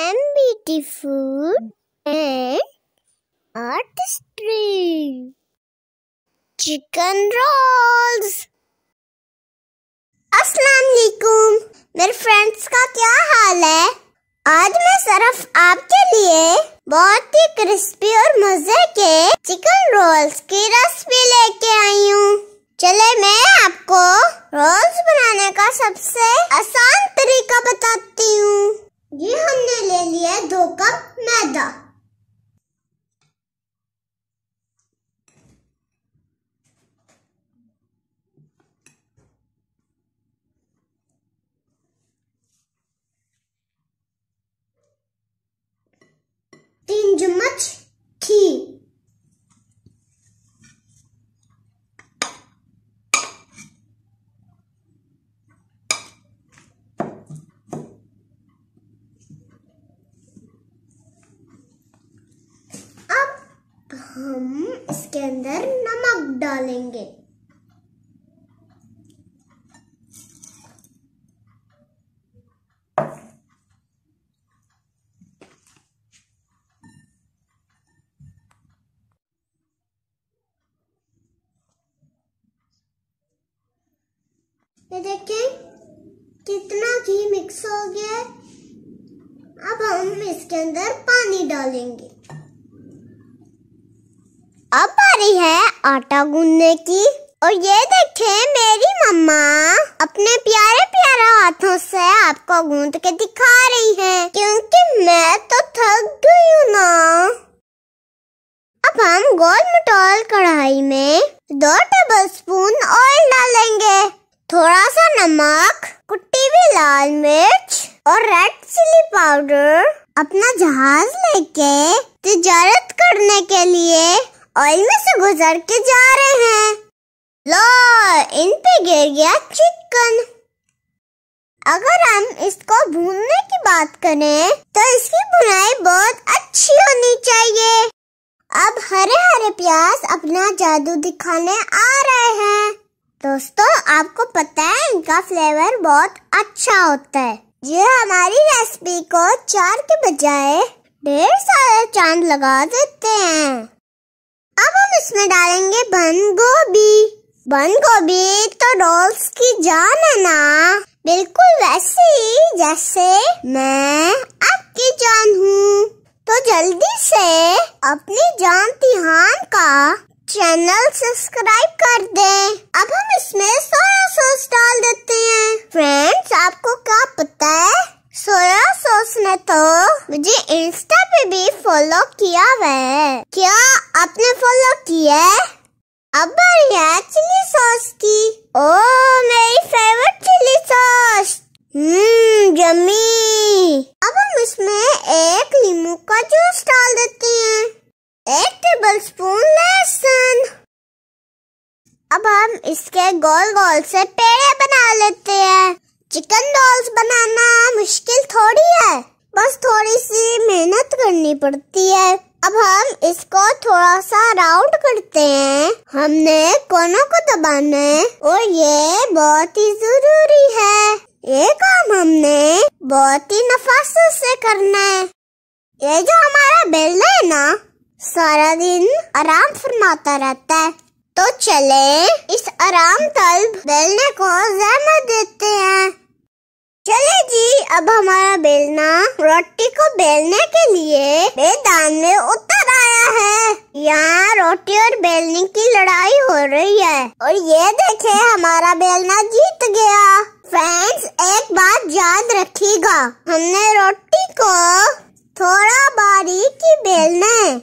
and beautiful and artistry. Chicken rolls अस्सलाम वालेकुम मेरे फ्रेंड्स का क्या हाल है आज मैं सिर्फ आपके लिए बहुत ही क्रिस्पी और मजे के चिकन रोल्स की रेसिपी लेके आई हूँ चले मैं आपको रोल्स बनाने का सबसे हम इसके अंदर नमक डालेंगे ये देखिए कितना घी मिक्स हो गया अब हम इसके अंदर पानी डालेंगे अब आ रही है आटा गूंदने की और ये देखे मेरी मम्मा अपने प्यारे प्यारे हाथों से आपको गूंद के दिखा रही है क्योंकि मैं तो थक गई हूँ ना अब हम गोल मटोल कढ़ाई में दो टेबल स्पून ऑयल डालेंगे थोड़ा सा नमक कुट्टी हुई लाल मिर्च और रेड चिली पाउडर अपना जहाज लेके तजारत करने के लिए में से गुजर के जा रहे हैं लो इन पे गिर गया चिकन अगर हम इसको भूनने की बात करें तो इसकी भुनाई बहुत अच्छी होनी चाहिए अब हरे हरे प्याज अपना जादू दिखाने आ रहे हैं दोस्तों आपको पता है इनका फ्लेवर बहुत अच्छा होता है ये हमारी रेसिपी को चार के बजाय ढेर सारे चांद लगा देते हैं इसमें डालेंगे बंद गोभी बंद गोभी तो रोल्स की जान है ना बिल्कुल वैसे ही जैसे मैं आपकी जान हूँ तो जल्दी से अपनी जान तिहान का चैनल सब्सक्राइब कर दें अब हम इसमें सोया सॉस डाल देते हैं फ्रेंड्स आपको क्या पता है सोया सॉस ने तो मुझे इंस्टा मैंने भी फॉलो किया है क्या आपने फॉलो किया है अब बढ़िया चिली सॉस की ओ मेरी फेवरेट चिली सॉस हम्म जमी अब हम इसमें एक नींबू का जूस डाल देते हैं एक टेबल स्पून लहसुन अब हम इसके गोल गोल से पेड़े बना लेते करनी पड़ती है अब हम इसको थोड़ा सा राउंड करते हैं हमने कोनों को दबाना है और ये बहुत ही जरूरी है ये काम हमने बहुत ही नफास से करना है ये जो हमारा बेल है ना सारा दिन आराम फरमाता रहता है तो चले इस आराम तलब बेलने को जहमत देते हैं चले जी अब हमारा बेलना रोटी को बेलने के लिए मैदान में उतर आया है यहाँ रोटी और बेलने की लड़ाई हो रही है और ये देखे हमारा बेलना जीत गया फ्रेंड्स एक बात याद रखिएगा हमने रोटी को थोड़ा बारीक बेलना है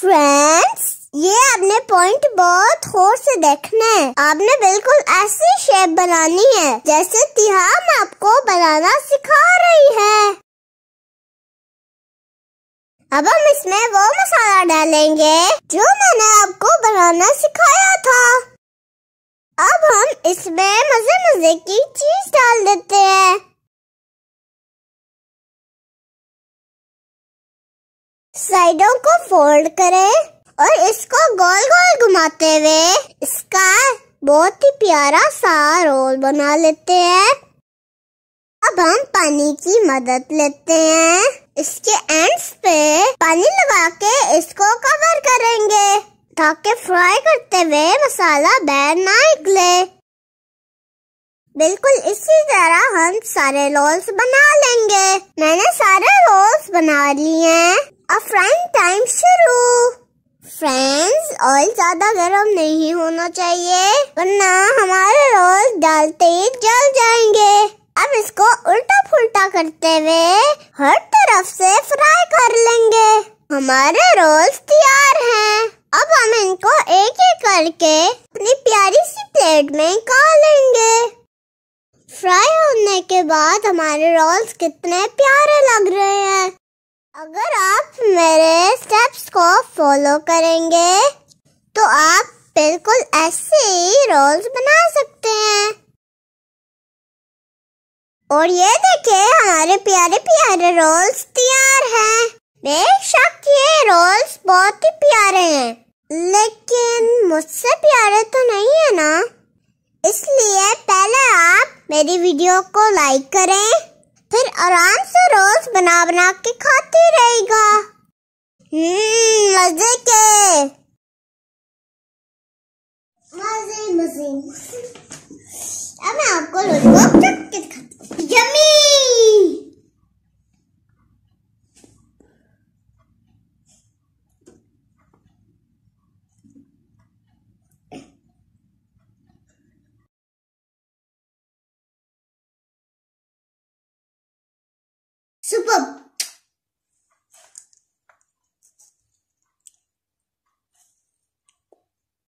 फ्रेंड्स ये आपने पॉइंट बहुत होर से देखना है आपने बिल्कुल ऐसी शेप बनानी है जैसे तिहाम आपको बनाना सिखा रही है अब हम इसमें वो मसाला डालेंगे जो मैंने आपको बनाना सिखाया था अब हम इसमें मजे मजे की चीज डाल देते हैं साइडों को फोल्ड करें और इसको गोल गोल घुमाते हुए इसका बहुत ही प्यारा सा रोल बना लेते हैं अब हम पानी की मदद लेते हैं इसके एंड्स पे पानी लगा के इसको कवर करेंगे ताकि फ्राई करते हुए मसाला बैर ना निकले बिल्कुल इसी तरह हम सारे रोल्स बना लेंगे मैंने सारे रोल्स बना लिए हैं अब फ्राइंग टाइम शुरू फ्रेंड्स ऑयल ज्यादा गर्म नहीं होना चाहिए वरना हमारे रोल डालते ही जल जाएंगे अब इसको उल्टा फुल्टा करते हुए हर तरफ से फ्राई कर लेंगे हमारे रोल्स तैयार हैं। अब हम इनको एक एक करके अपनी प्यारी सी प्लेट में निकाल लेंगे फ्राई होने के बाद हमारे रोल्स कितने प्यारे लग रहे हैं अगर आप मेरे को फॉलो करेंगे तो आप बिल्कुल ऐसे ही रोल्स बना सकते हैं और ये देखिए हमारे प्यारे प्यारे रोल्स तैयार हैं बेशक ये रोल्स बहुत ही प्यारे हैं लेकिन मुझसे प्यारे तो नहीं है ना इसलिए पहले आप मेरी वीडियो को लाइक करें फिर आराम से रोल्स बना बना के खाते रहेगा मजे के मजे मजे अब मैं आपको लॉलीपॉप चख के दिखाती यमी Superb.